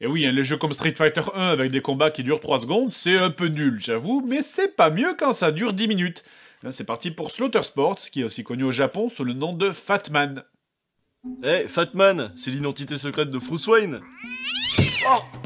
Et oui, hein, les jeux comme Street Fighter 1 avec des combats qui durent 3 secondes, c'est un peu nul, j'avoue, mais c'est pas mieux quand ça dure 10 minutes. Hein, c'est parti pour Slaughter Sports, qui est aussi connu au Japon sous le nom de Fatman. Eh, Fatman, c'est l'identité secrète de Fru Swain Oh